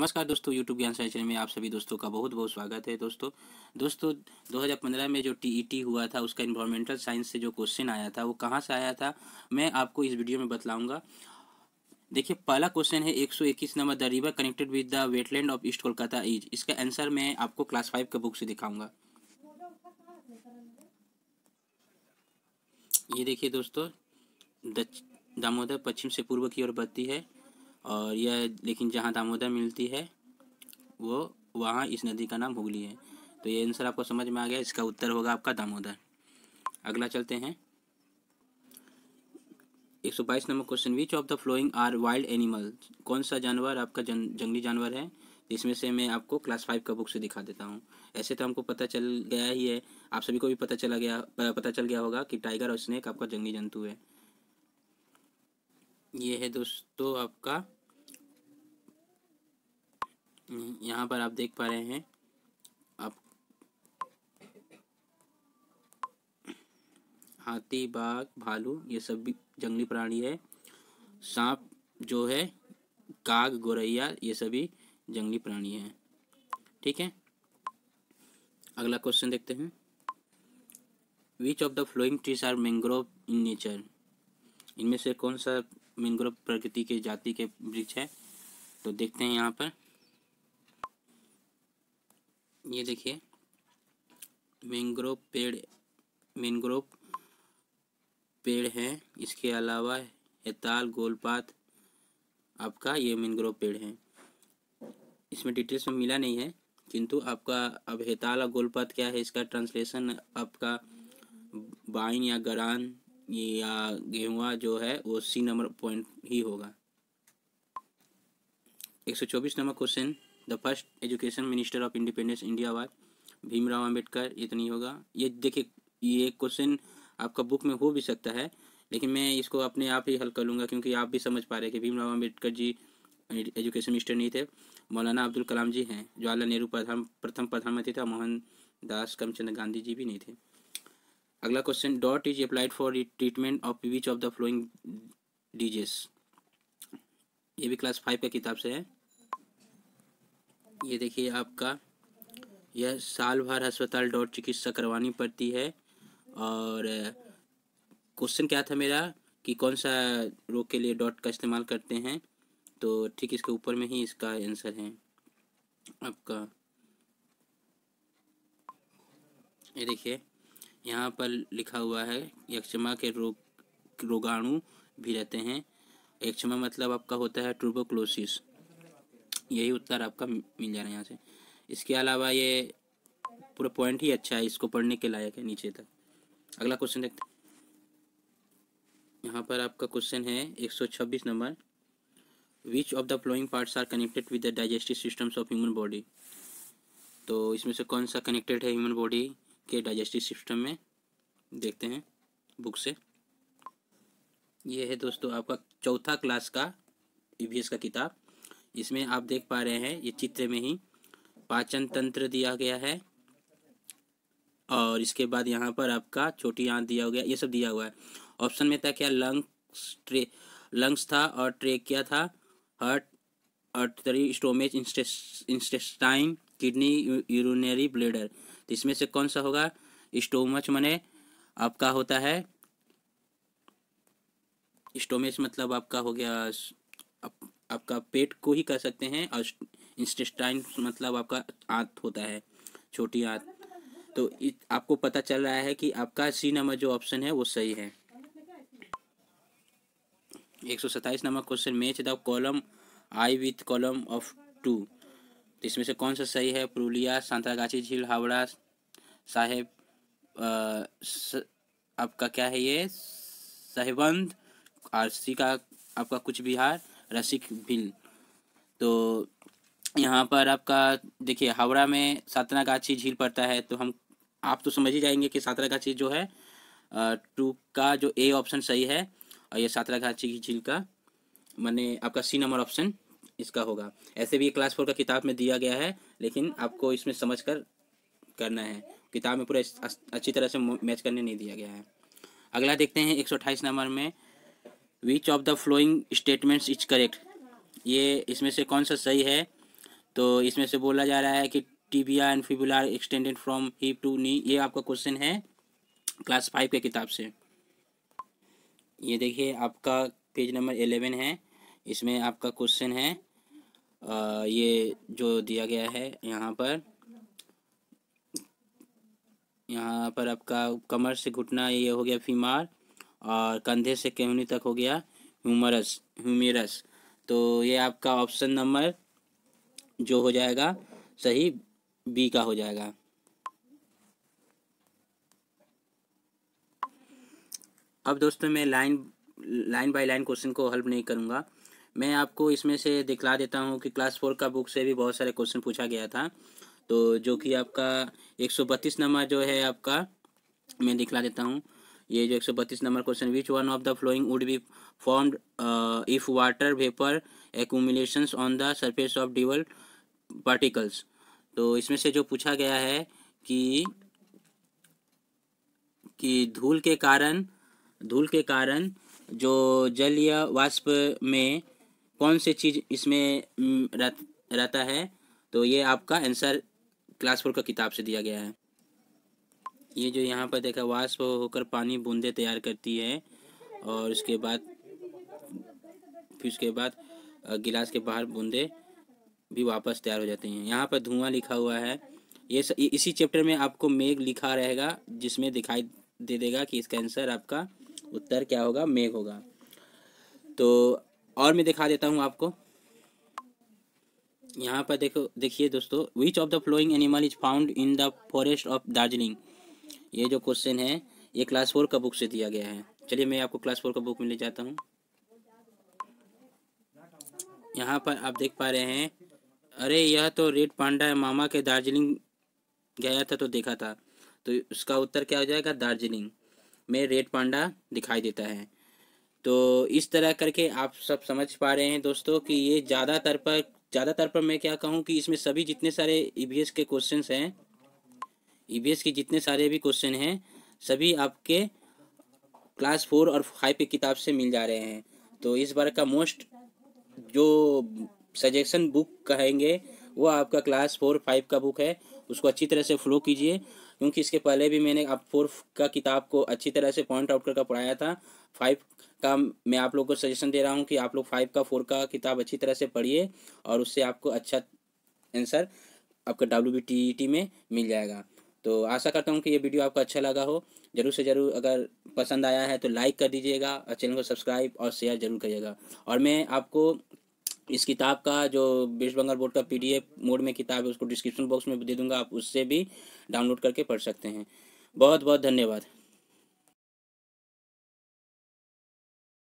नमस्कार दोस्तों यूट्यूब ज्ञान चैनल में आप सभी दोस्तों का बहुत बहुत स्वागत है दोस्तों दोस्तों 2015 में जो टीईटी e हुआ था उसका इन्वायरमेंटल साइंस से जो क्वेश्चन आया था वो कहाँ से आया था मैं आपको इस वीडियो में बताऊंगा देखिए पहला क्वेश्चन है 121 number the river connected with the wetland of East Kolkata is इसका आंसर मैं आपको क्लास फाइव के बुक से दिखाऊंगा ये देखिए दोस्तों दामोदर पश्चिम से पूर्व की ओर बढ़ती है और यह लेकिन जहाँ दामोदर मिलती है वो वहाँ इस नदी का नाम हुगली है तो ये आंसर आपको समझ में आ गया इसका उत्तर होगा आपका दामोदर अगला चलते हैं एक सौ बाईस number question which of the following are wild animal कौन सा जानवर आपका जन, जंगली जानवर है इसमें से मैं आपको क्लास फाइव का बुक से दिखा देता हूँ ऐसे तो हमको पता चल गया ही है आप सभी को भी पता चला गया पता चल गया होगा कि टाइगर और स्नेक आपका जंगली जंतु है ये है दोस्तों आपका यहाँ पर आप देख पा रहे हैं आप हाथी बाघ भालू ये सब भी जंगली प्राणी है सांप जो है काग गोरैया ये सभी जंगली प्राणी हैं ठीक है अगला क्वेश्चन देखते हैं which of the following trees are mangrove in nature इनमें से कौन सा मैनग्रोव प्रकृति के जाति के वृक्ष है तो देखते हैं यहाँ पर ये देखिए मैंग्रोव पेड़ मैंग्रोव पेड़ है इसके अलावा हेताल गोलपात आपका ये मैंग्रोव पेड़ है इसमें डिटेल्स में मिला नहीं है किंतु आपका अब हेताल और गोलपात क्या है इसका ट्रांसलेशन आपका बाइन या गरान या गेहुआ जो है वो सी नंबर पॉइंट ही होगा एक सौ चौबीस number question the first education minister of independence India was Bhimrao Ambedkar ये तो नहीं होगा ये देखिए ये क्वेश्चन आपका बुक में हो भी सकता है लेकिन मैं इसको अपने आप ही हल कर लूँगा क्योंकि आप भी समझ पा रहे हैं कि भीमराव अम्बेडकर जी एजुकेशन मिनिस्टर नहीं थे मौलाना अब्दुल कलाम जी हैं जवाहरलाल नेहरू प्रथम प्रधानमंत्री था मोहन दास करमचंद गांधी जी भी नहीं थे अगला question dot is applied for treatment of which of the following diseases ये भी क्लास फाइव का किताब से है ये देखिए आपका यह साल भर अस्पताल डॉट चिकित्सा करवानी पड़ती है और क्वेश्चन क्या था मेरा कि कौन सा रोग के लिए डॉट का इस्तेमाल करते हैं तो ठीक इसके ऊपर में ही इसका आंसर है आपका ये देखिए यहाँ पर लिखा हुआ है यक्षमा के रोग रोगाणु भी रहते हैं यक्षमा मतलब आपका होता है ट्रूबोक्लोसिस यही उत्तर आपका मिल जा रहा है यहाँ से इसके अलावा ये पूरा पॉइंट ही अच्छा है इसको पढ़ने के लायक है नीचे तक अगला क्वेश्चन देखते यहाँ पर आपका क्वेश्चन है 126 number which of the following parts are connected with the digestive systems of human body तो इसमें से कौन सा कनेक्टेड है ह्यूमन बॉडी के डाइजेस्टिव सिस्टम में देखते हैं बुक से ये है दोस्तों आपका चौथा क्लास का ई e का किताब इसमें आप देख पा रहे हैं ये चित्र में ही पाचन तंत्र दिया गया है और इसके बाद यहाँ पर आपका छोटी आंत दिया हो गया ये सब दिया हुआ है ऑप्शन में था क्या लंग्स ट्रे लंग्स था और क्या था heart artery stomach intestine kidney urinary bladder तो इसमें से कौन सा होगा स्टोमच मने आपका होता है स्टोमेस मतलब आपका हो गया आप, आपका पेट को ही कह सकते हैं और इंस्टेस्टाइन मतलब आपका आंत होता है छोटी आंत तो इत, आपको पता चल रहा है कि आपका सी नंबर जो ऑप्शन है वो सही है एक सौ सत्ताईस number question match the column I with column of two इसमें से कौन सा सही है पुरुलिया सांतरागाछी झील हावड़ा साहेब आपका क्या है ये आर आरसी का आपका कुछ बिहार रसिक भिल तो यहाँ पर आपका देखिए हावड़ा में गाछी झील पड़ता है तो हम आप तो समझ ही जाएंगे कि सातरा गाछी जो है टू का जो ए ऑप्शन सही है और ये गाछी की झील का मैंने आपका सी नंबर ऑप्शन इसका होगा ऐसे भी क्लास फोर का किताब में दिया गया है लेकिन आपको इसमें समझ कर करना है किताब में पूरे अच्छी तरह से मैच करने नहीं दिया गया है अगला देखते हैं एक नंबर में which of the following statements is correct ये इसमें से कौन सा सही है तो इसमें से बोला जा रहा है कि tibia and fibula extended from hip to knee ये आपका क्वेश्चन है क्लास फाइव के किताब से ये देखिए आपका पेज नंबर एलेवन है इसमें आपका क्वेश्चन है आ, ये जो दिया गया है यहाँ पर यहाँ पर आपका कमर से घुटना ये हो गया फीमार और कंधे से केहनी तक हो गया ह्यूमरस ह्यूमेरस तो ये आपका ऑप्शन नंबर जो हो जाएगा सही बी का हो जाएगा अब दोस्तों मैं line line by line question को हल्प नहीं करूंगा मैं आपको इसमें से दिखला देता हूँ कि क्लास फोर का बुक से भी बहुत सारे क्वेश्चन पूछा गया था तो जो कि आपका एक सौ बत्तीस नंबर जो है आपका मैं दिखला देता हूँ ये जो एक सौ बत्तीस number question which one of the following would be formed if water vapour accumulation on the surface of devil particles तो इसमें से जो पूछा गया है कि कि धूल के कारण धूल के कारण जो जल या वाष्प में कौन से चीज़ इसमें हम्म, रहता है तो ये आपका आंसर क्लास फोर का किताब से दिया गया है ये जो यहाँ पर देखा वाष्प होकर पानी बूंदे तैयार करती है और उसके बाद फिर उसके बाद गिलास के बाहर बूंदे भी वापस तैयार हो जाते हैं यहाँ पर धुआं लिखा हुआ है ये स, इसी चैप्टर में आपको मेघ लिखा रहेगा जिसमें दिखाई दे देगा कि इसका आंसर आपका उत्तर क्या होगा मेघ होगा तो और मैं दिखा देता हूँ आपको यहाँ पर देखो देखिए दोस्तों which of the following animal is found in the forest of Darjeeling ये जो क्वेश्चन है ये क्लास फोर का बुक से दिया गया है चलिए मैं आपको क्लास फोर का बुक में ले जाता हूँ यहाँ पर आप देख पा रहे हैं अरे यह तो रेड पांडा है मामा के दार्जिलिंग गया था तो देखा था तो उसका उत्तर क्या हो जाएगा दार्जिलिंग में रेड पांडा दिखाई देता है तो इस तरह करके आप सब समझ पा रहे हैं दोस्तों कि ये ज़्यादातर पर ज़्यादातर पर मैं क्या कहूँ कि इसमें सभी जितने सारे ई e के क्वेश्चन हैं ई e के जितने सारे भी क्वेश्चन हैं सभी आपके क्लास फोर और फाइव की किताब से मिल जा रहे हैं तो इस बार का मोस्ट जो सजेशन बुक कहेंगे वो आपका क्लास फोर फाइव का बुक है उसको अच्छी तरह से फ्लो कीजिए क्योंकि इसके पहले भी मैंने आप फोर का किताब को अच्छी तरह से पॉइंट आउट करके पढ़ाया था फाइव का मैं आप लोग को सजेशन दे रहा हूँ कि आप लोग फाइव का फोर का किताब अच्छी तरह से पढ़िए और उससे आपको अच्छा आंसर आपका डब्ल्यू में मिल जाएगा तो आशा करता हूँ कि ये वीडियो आपको अच्छा लगा हो जरूर से ज़रूर अगर पसंद आया है तो लाइक कर दीजिएगा और चैनल को सब्सक्राइब और शेयर जरूर करिएगा और मैं आपको इस किताब का जो वेस्ट बंगाल बोर्ड का पी मोड में किताब है उसको डिस्क्रिप्शन बॉक्स में दे दूंगा आप उससे भी डाउनलोड करके पढ़ सकते हैं बहुत बहुत धन्यवाद